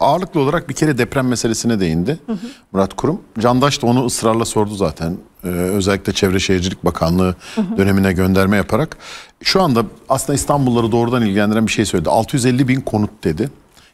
ağırlıklı olarak bir kere deprem meselesine değindi hı hı. Murat Kurum. Candaş da onu ısrarla sordu zaten. Ee, özellikle Çevre Şehircilik Bakanlığı hı hı. dönemine gönderme yaparak. Şu anda aslında İstanbulları doğrudan ilgilendiren bir şey söyledi. 650 bin konut dedi.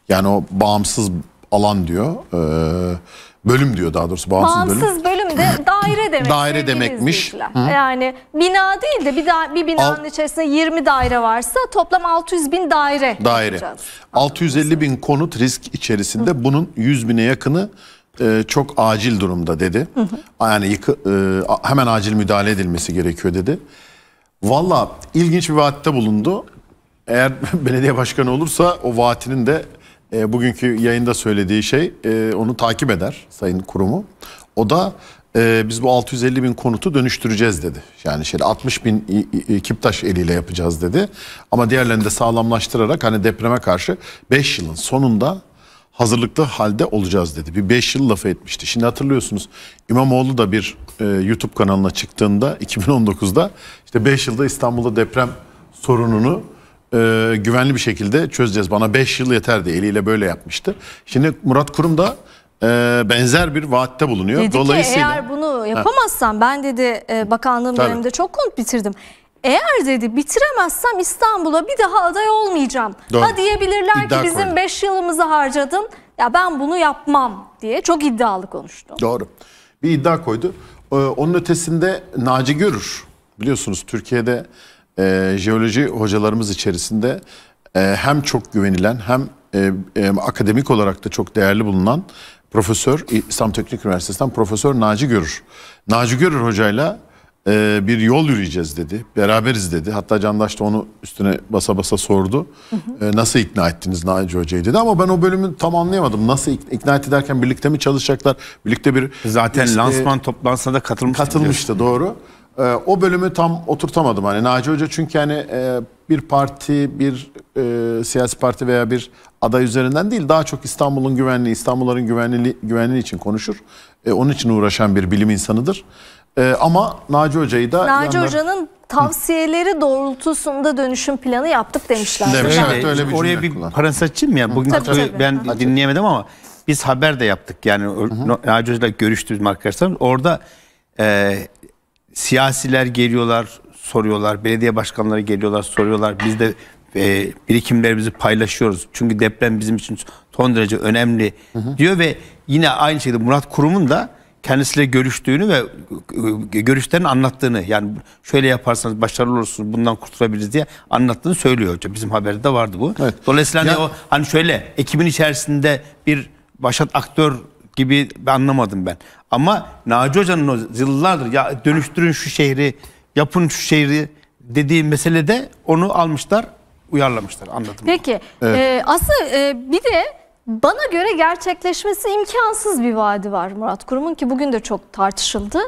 Yani o bağımsız alan diyor. Ee, Bölüm diyor daha doğrusu bağımsız, bağımsız bölüm. bölüm de daire demek. daire demekmiş. Yani bina değil de bir, da, bir binanın Al, içerisinde 20 daire varsa toplam 600 bin daire. Daire. Yapacağız. 650 bin konut risk içerisinde bunun 100 bine yakını e, çok acil durumda dedi. Yani yıkı, e, hemen acil müdahale edilmesi gerekiyor dedi. Valla ilginç bir vaatte bulundu. Eğer belediye başkanı olursa o vaatinin de e, bugünkü yayında söylediği şey e, onu takip eder sayın kurumu. O da e, biz bu 650 bin konutu dönüştüreceğiz dedi. Yani şöyle 60 bin kiptaş eliyle yapacağız dedi. Ama diğerlerini de sağlamlaştırarak hani depreme karşı 5 yılın sonunda hazırlıklı halde olacağız dedi. Bir 5 yıl lafı etmişti. Şimdi hatırlıyorsunuz İmamoğlu da bir e, YouTube kanalına çıktığında 2019'da işte 5 yılda İstanbul'da deprem sorununu e, güvenli bir şekilde çözeceğiz. Bana 5 yıl yeter diye eliyle böyle yapmıştı. Şimdi Murat Kurum da e, benzer bir vaatte bulunuyor. Dedi Dolayısıyla ki eğer bunu yapamazsam ben dedi e, bakanlığım Tabii. döneminde çok konut bitirdim. Eğer dedi bitiremezsem İstanbul'a bir daha aday olmayacağım. Doğru. Ha diyebilirler İddia ki bizim 5 yılımızı harcadın. Ya ben bunu yapmam diye çok iddialı konuştu. Doğru. Bir iddia koydu. Ee, onun ötesinde Naci Görür biliyorsunuz Türkiye'de e, jeoloji hocalarımız içerisinde e, hem çok güvenilen hem e, e, akademik olarak da çok değerli bulunan Profesör İslam Teknik Üniversitesi'nden Profesör Naci Görür. Naci Görür hocayla e, bir yol yürüyeceğiz dedi. Beraberiz dedi. Hatta Candaş da onu üstüne basa basa sordu. Hı hı. E, nasıl ikna ettiniz Naci Hoca'yı dedi. Ama ben o bölümü tam anlayamadım. Nasıl ikna etti derken birlikte mi çalışacaklar? Birlikte bir... Zaten biz, e, lansman e, toplantısına da katılmıştı. Katılmıştı diyorsun. doğru. E, o bölümü tam oturtamadım hani Naci Hoca çünkü hani e, bir parti, bir e, siyasi parti veya bir aday üzerinden değil daha çok İstanbul'un güvenliği, İstanbulların güvenliği, güvenliği için konuşur. E, onun için uğraşan bir bilim insanıdır. E, ama Naci Hoca'yı da... Naci yanlar... Hoca'nın tavsiyeleri doğrultusunda dönüşüm planı yaptık demişler. Demiş, evet, evet, öyle bir Oraya bir parantez açayım ya. Bugün tabii, tabii. ben Hadi. dinleyemedim ama biz haber de yaptık. Yani Naci Hoca'yla görüştüğümüz arkadaşlar orada e, Siyasiler geliyorlar, soruyorlar. Belediye başkanları geliyorlar, soruyorlar. Biz de e, birikimlerimizi paylaşıyoruz. Çünkü deprem bizim için son derece önemli hı hı. diyor ve yine aynı şekilde Murat Kurum'un da kendisiyle görüştüğünü ve e, görüşlerini anlattığını yani şöyle yaparsanız başarılı olursunuz bundan kurtulabiliriz diye anlattığını söylüyor hocam. Bizim haberde vardı bu. Evet. Dolayısıyla hani ya, o hani şöyle ekibin içerisinde bir başat aktör gibi anlamadım ben. Ama Naci Hoca'nın o yıllardır ya dönüştürün şu şehri, yapın şu şehri dediği meselede onu almışlar, uyarlamışlar anladım. Peki evet. e, aslında e, bir de bana göre gerçekleşmesi imkansız bir vaadi var Murat Kurum'un ki bugün de çok tartışıldı.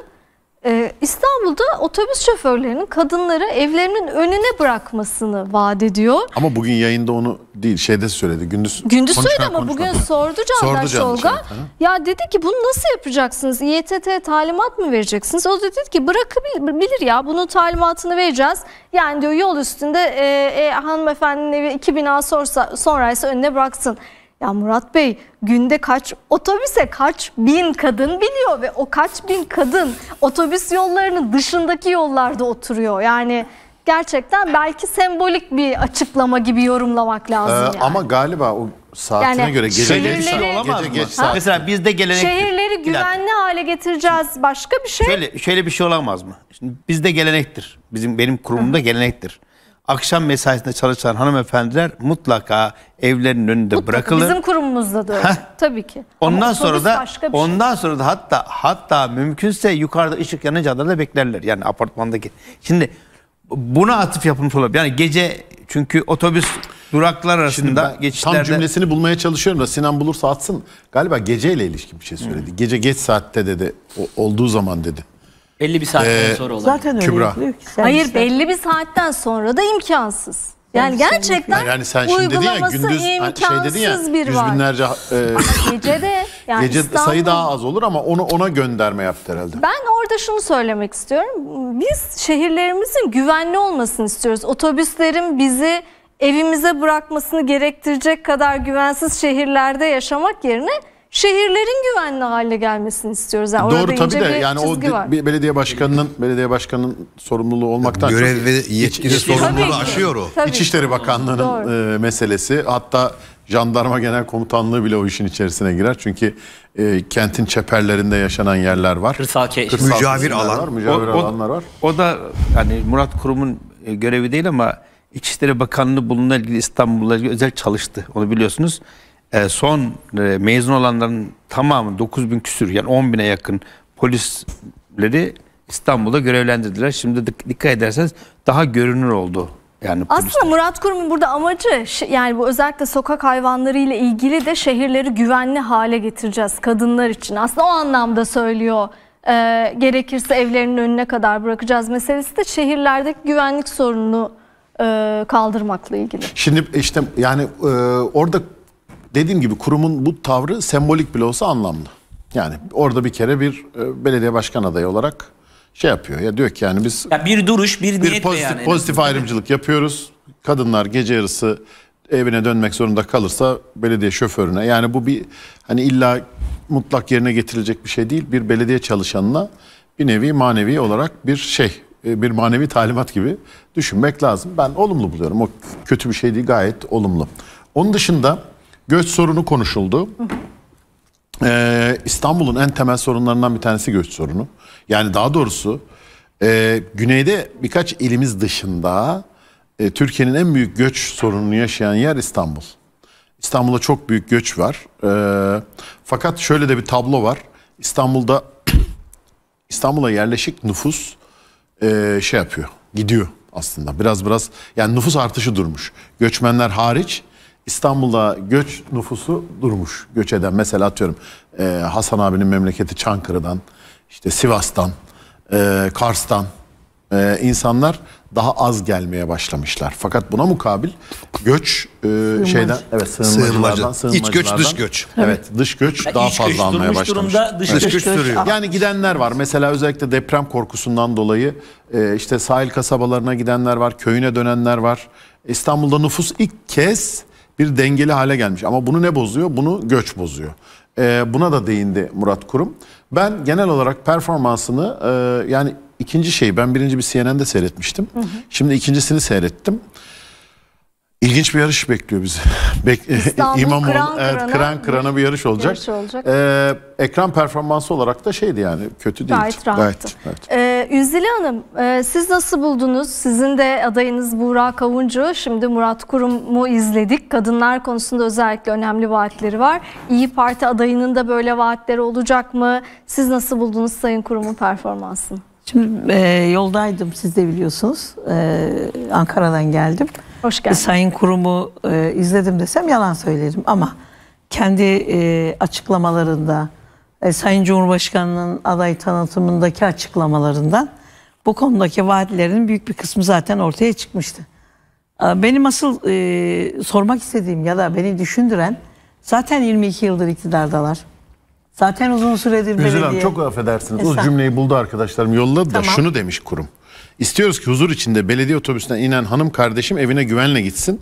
Ee, İstanbul'da otobüs şoförlerinin kadınları evlerinin önüne bırakmasını vaat ediyor. Ama bugün yayında onu değil şeyde söyledi. Gündüz Gündüz söyledi ama konuşmadan. bugün sordu Candaş Tolga. Ya dedi ki bunu nasıl yapacaksınız? İETT talimat mı vereceksiniz? O da dedi ki bırakabilir ya bunu talimatını vereceğiz. Yani diyor yol üstünde e, e, hanımefendinin evi 2000 A sonra, sonraysa önüne bıraksın. Ya Murat Bey günde kaç otobüse kaç bin kadın biliyor ve o kaç bin kadın otobüs yollarının dışındaki yollarda oturuyor. Yani gerçekten belki sembolik bir açıklama gibi yorumlamak lazım. Ee, yani. Ama galiba o saatine yani, göre gece geç, gece geç saat. Mesela bizde gelenek şehirleri güvenli hale getireceğiz başka bir şey. Şöyle şöyle bir şey olamaz mı? Şimdi bizde gelenektir. Bizim benim kurumumda gelenektir akşam mesaisinde çalışan hanımefendiler mutlaka evlerinin önünde mutlaka bırakılır. Bizim kurumumuzda da öyle. Tabii ki. Ondan Ama sonra da şey. ondan şey. sonra da hatta hatta mümkünse yukarıda ışık yanınca da beklerler. Yani apartmandaki. Şimdi buna atıf yapılmış olabilir. Yani gece çünkü otobüs duraklar arasında geçişlerde... Tam cümlesini bulmaya çalışıyorum da Sinan bulursa atsın. Galiba geceyle ilişki bir şey söyledi. Hmm. Gece geç saatte dedi. O, olduğu zaman dedi belli bir saatten Ee, sonra olan. Zaten öyle Kübra. yapılıyor ki. Hayır servisler. belli bir saatten sonra da imkansız. Yani gerçekten Yani sen şimdi dedin ya uygulaması gündüz şey imkansız dedin ya yüz binlerce e, Gece de yani gece İstanbul- sayı daha az olur ama onu ona gönderme yaptı herhalde. Ben orada şunu söylemek istiyorum. Biz şehirlerimizin güvenli olmasını istiyoruz. Otobüslerin bizi evimize bırakmasını gerektirecek kadar güvensiz şehirlerde yaşamak yerine şehirlerin güvenli hale gelmesini istiyoruz. Yani Doğru tabii de yani o var. belediye başkanının belediye başkanının sorumluluğu olmaktan görev ve yetki sorumluluğu aşıyor o. Tabii İçişleri Bakanlığı'nın e, meselesi hatta jandarma genel komutanlığı bile o işin içerisine girer. Çünkü e, kentin çeperlerinde yaşanan yerler var. Kırsal, kırsal mücavir alan var, mücavir o, alanlar var. O, o da yani Murat Kurum'un e, görevi değil ama İçişleri Bakanlığı bununla ilgili İstanbul'la ilgili özel çalıştı. Onu biliyorsunuz. E, son e, mezun olanların tamamı 9 bin küsür yani 10 bine yakın polisleri İstanbul'da görevlendirdiler. Şimdi dikkat ederseniz daha görünür oldu yani Aslında polisler. Murat Kurum'un burada amacı yani bu özellikle sokak hayvanları ile ilgili de şehirleri güvenli hale getireceğiz kadınlar için. Aslında o anlamda söylüyor. E, gerekirse evlerinin önüne kadar bırakacağız meselesi de şehirlerdeki güvenlik sorununu e, kaldırmakla ilgili. Şimdi işte yani e, orada dediğim gibi kurumun bu tavrı sembolik bile olsa anlamlı. Yani orada bir kere bir e, belediye başkan adayı olarak şey yapıyor. Ya diyor ki yani biz ya bir duruş, bir, bir pozitif, yani. pozitif ayrımcılık yapıyoruz. Kadınlar gece yarısı evine dönmek zorunda kalırsa belediye şoförüne yani bu bir hani illa mutlak yerine getirilecek bir şey değil. Bir belediye çalışanına bir nevi manevi olarak bir şey e, bir manevi talimat gibi düşünmek lazım. Ben olumlu buluyorum. O kötü bir şey değil gayet olumlu. Onun dışında Göç sorunu konuşuldu. Ee, İstanbul'un en temel sorunlarından bir tanesi göç sorunu. Yani daha doğrusu e, güneyde birkaç ilimiz dışında e, Türkiye'nin en büyük göç sorununu yaşayan yer İstanbul. İstanbul'da çok büyük göç var. E, fakat şöyle de bir tablo var. İstanbul'da İstanbul'a yerleşik nüfus e, şey yapıyor, gidiyor aslında. Biraz biraz yani nüfus artışı durmuş. Göçmenler hariç İstanbul'da göç nüfusu durmuş. Göç eden mesela atıyorum e, Hasan abinin memleketi Çankırı'dan, işte Sivas'tan, e, Kars'tan e, insanlar daha az gelmeye başlamışlar. Fakat buna mukabil göç e, şeyden evet sığınmacılardan, sığınmacı. İç göç dış göç. Evet dış göç yani daha fazla göç almaya başlamış. dış, evet. dış göç, göç sürüyor. Yani gidenler var. Mesela özellikle deprem korkusundan dolayı e, işte sahil kasabalarına gidenler var, köyüne dönenler var. İstanbul'da nüfus ilk kez bir dengeli hale gelmiş. Ama bunu ne bozuyor? Bunu göç bozuyor. E, buna da değindi Murat Kurum. Ben genel olarak performansını e, yani ikinci şey ben birinci bir CNN'de seyretmiştim. Hı hı. Şimdi ikincisini seyrettim. İlginç bir yarış bekliyor bizi. Bek İstanbul kran kıran, evet, kırana, kıran bir yarış olacak. Yarış olacak. Ee, ekran performansı olarak da şeydi yani kötü değil. Gayet rahattı. Gayet, gayet. Ee, Ünsile Hanım e, siz nasıl buldunuz? Sizin de adayınız Burak Kavuncu. Şimdi Murat Kurum'u izledik. Kadınlar konusunda özellikle önemli vaatleri var. İyi Parti adayının da böyle vaatleri olacak mı? Siz nasıl buldunuz Sayın Kurum'un performansını? Şimdi e, yoldaydım siz de biliyorsunuz. E, Ankara'dan geldim. Hoş geldin. Sayın Kurum'u e, izledim desem yalan söylerim ama kendi e, açıklamalarında e, Sayın Cumhurbaşkanı'nın aday tanıtımındaki açıklamalarından bu konudaki vaatlerin büyük bir kısmı zaten ortaya çıkmıştı. E, benim asıl e, sormak istediğim ya da beni düşündüren zaten 22 yıldır iktidardalar. Zaten uzun süredir Güzel belediye. Güzel çok affedersiniz. E, o cümleyi buldu arkadaşlarım yolladı tamam. da şunu demiş kurum. İstiyoruz ki huzur içinde belediye otobüsünden inen hanım kardeşim evine güvenle gitsin.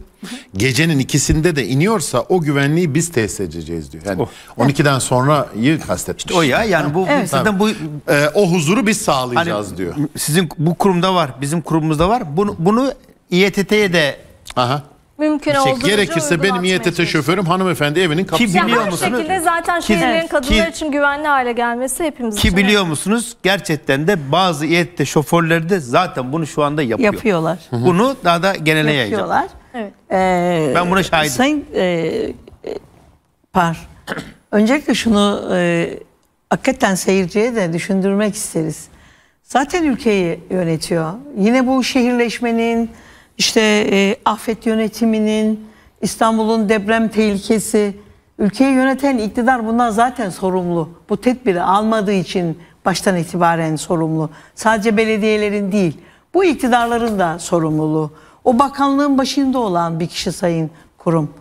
Gecenin ikisinde de iniyorsa o güvenliği biz tesis edeceğiz diyor. Yani oh. 12'den sonrayı kastetmiş. İşte o ya yani bu evet. zaten bu ee, o huzuru biz sağlayacağız hani, diyor. Sizin bu kurumda var, bizim kurumumuzda var. Bunu bunu İETT'ye de Aha mümkün şey, olduğunca Gerekirse benim İETT şoförüm hanımefendi evinin kapısında. Ki biliyor musunuz? Her şekilde zaten şehirlerin kadınlar ki, için güvenli hale gelmesi hepimiz için. Ki biliyor musunuz? Gerçekten de bazı İETT şoförleri de zaten bunu şu anda yapıyor. Yapıyorlar. Bunu daha da genele yayacağım. Evet. Ee, ben buna şahidim. Sayın e, e, Par, öncelikle şunu e, hakikaten seyirciye de düşündürmek isteriz. Zaten ülkeyi yönetiyor. Yine bu şehirleşmenin, işte e, afet yönetiminin, İstanbul'un deprem tehlikesi, ülkeyi yöneten iktidar bundan zaten sorumlu. Bu tedbiri almadığı için baştan itibaren sorumlu. Sadece belediyelerin değil, bu iktidarların da sorumluluğu. O bakanlığın başında olan bir kişi sayın kurum.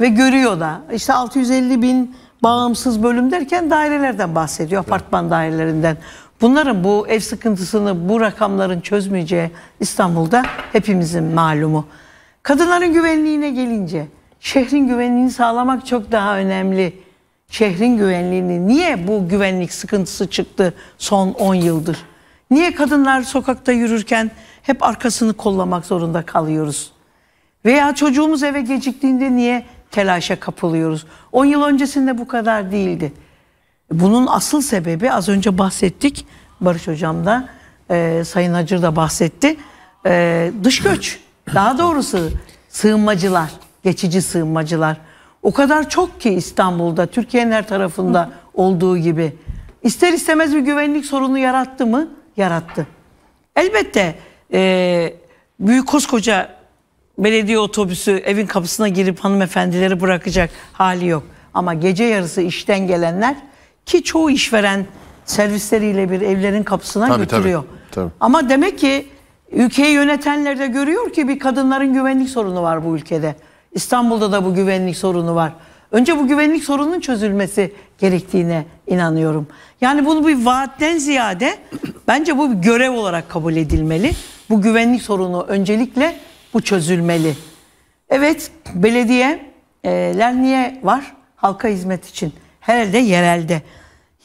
Ve görüyor da işte 650 bin bağımsız bölüm derken dairelerden bahsediyor, apartman dairelerinden. Bunların bu ev sıkıntısını bu rakamların çözmeyeceği İstanbul'da hepimizin malumu. Kadınların güvenliğine gelince şehrin güvenliğini sağlamak çok daha önemli. Şehrin güvenliğini niye bu güvenlik sıkıntısı çıktı son 10 yıldır? Niye kadınlar sokakta yürürken hep arkasını kollamak zorunda kalıyoruz? Veya çocuğumuz eve geciktiğinde niye telaşa kapılıyoruz? 10 yıl öncesinde bu kadar değildi. Bunun asıl sebebi az önce bahsettik Barış Hocam da e, Sayın Acır da bahsetti. E, dış göç daha doğrusu sığınmacılar, geçici sığınmacılar. O kadar çok ki İstanbul'da, Türkiye'nin her tarafında olduğu gibi. ister istemez bir güvenlik sorunu yarattı mı? Yarattı. Elbette e, büyük koskoca belediye otobüsü evin kapısına girip hanımefendileri bırakacak hali yok. Ama gece yarısı işten gelenler ki çoğu işveren servisleriyle bir evlerin kapısına tabii, götürüyor. Tabii, tabii. Ama demek ki ülkeyi yönetenler de görüyor ki bir kadınların güvenlik sorunu var bu ülkede. İstanbul'da da bu güvenlik sorunu var. Önce bu güvenlik sorununun çözülmesi gerektiğine inanıyorum. Yani bunu bir vaatten ziyade bence bu bir görev olarak kabul edilmeli. Bu güvenlik sorunu öncelikle bu çözülmeli. Evet belediyeler e, niye var? Halka hizmet için herhalde yerelde.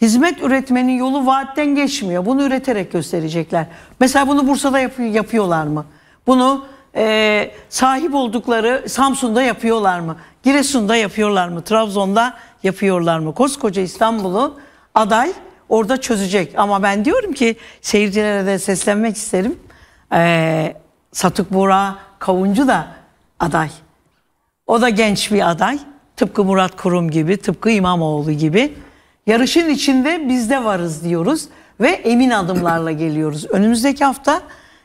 Hizmet üretmenin yolu vaatten geçmiyor. Bunu üreterek gösterecekler. Mesela bunu Bursa'da yap yapıyorlar mı? Bunu e, sahip oldukları Samsun'da yapıyorlar mı? Giresun'da yapıyorlar mı? Trabzon'da yapıyorlar mı? Koskoca İstanbul'u aday orada çözecek. Ama ben diyorum ki seyircilere de seslenmek isterim. E, Satık Buğra Kavuncu da aday. O da genç bir aday. Tıpkı Murat Kurum gibi, tıpkı İmamoğlu gibi. Yarışın içinde biz de varız diyoruz ve emin adımlarla geliyoruz. Önümüzdeki hafta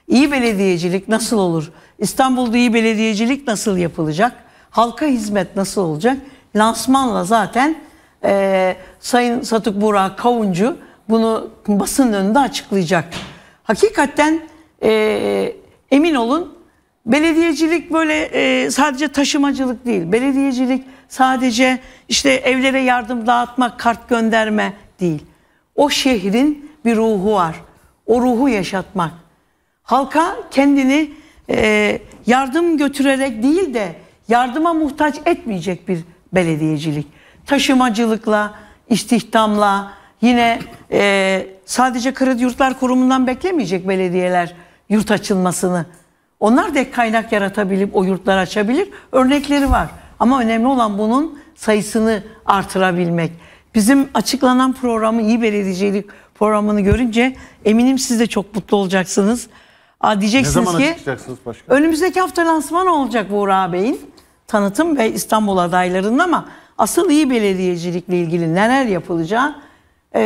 iyi belediyecilik nasıl olur? İstanbul'da iyi belediyecilik nasıl yapılacak? Halka hizmet nasıl olacak? Lansmanla zaten e, Sayın Satuk Burak Kavuncu bunu basın önünde açıklayacak. Hakikaten e, emin olun belediyecilik böyle e, sadece taşımacılık değil. Belediyecilik sadece işte evlere yardım dağıtmak, kart gönderme değil. O şehrin bir ruhu var. O ruhu yaşatmak. Halka kendini e, yardım götürerek değil de yardıma muhtaç etmeyecek bir belediyecilik. Taşımacılıkla, istihdamla, yine e, sadece Kredi Yurtlar Kurumu'ndan beklemeyecek belediyeler yurt açılmasını. Onlar da kaynak yaratabilip o yurtlar açabilir. Örnekleri var. Ama önemli olan bunun sayısını artırabilmek. Bizim açıklanan programı iyi belediyecilik programını görünce eminim siz de çok mutlu olacaksınız. Aa, diyeceksiniz ne zaman ki başka? önümüzdeki hafta lansman olacak bu Bey'in tanıtım ve İstanbul adaylarının ama asıl iyi belediyecilikle ilgili neler yapılacağı e,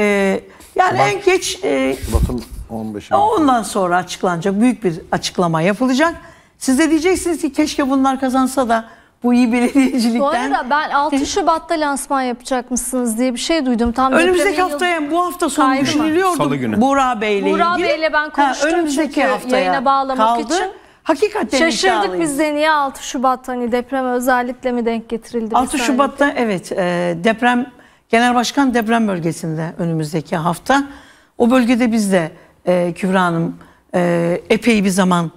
yani Şubat, en geç e, Şubat'ın 15 ondan sonra açıklanacak büyük bir açıklama yapılacak. Siz de diyeceksiniz ki keşke bunlar kazansa da bu iyi belediyecilikten. Bu arada ben 6 Şubat'ta lansman yapacakmışsınız diye bir şey duydum. Tam önümüzdeki haftaya bu hafta sonu Kaybı düşünülüyordu. Salı günü. Buğra Bey'le ilgili. Buğra Bey'le ben konuştum ha, önümüzdeki çünkü haftaya yayına bağlamak kaldı. için. Hakikaten Şaşırdık biz de niye 6 Şubat'ta hani depreme özellikle mi denk getirildi? 6 Şubat'ta evet e, deprem Genel Başkan deprem bölgesinde önümüzdeki hafta. O bölgede biz de e, Kübra Hanım e, epey bir zaman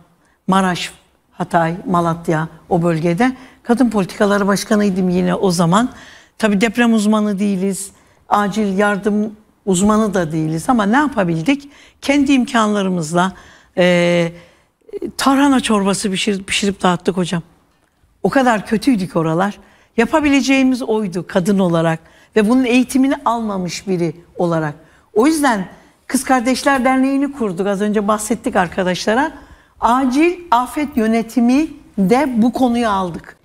Maraş, Hatay, Malatya o bölgede Kadın Politikaları Başkanıydım yine o zaman. Tabi deprem uzmanı değiliz, acil yardım uzmanı da değiliz ama ne yapabildik? Kendi imkanlarımızla e, tarhana çorbası pişirip, pişirip dağıttık hocam. O kadar kötüydük oralar. Yapabileceğimiz oydu kadın olarak ve bunun eğitimini almamış biri olarak. O yüzden Kız Kardeşler Derneği'ni kurduk. Az önce bahsettik arkadaşlara. Acil afet yönetimi de bu konuyu aldık.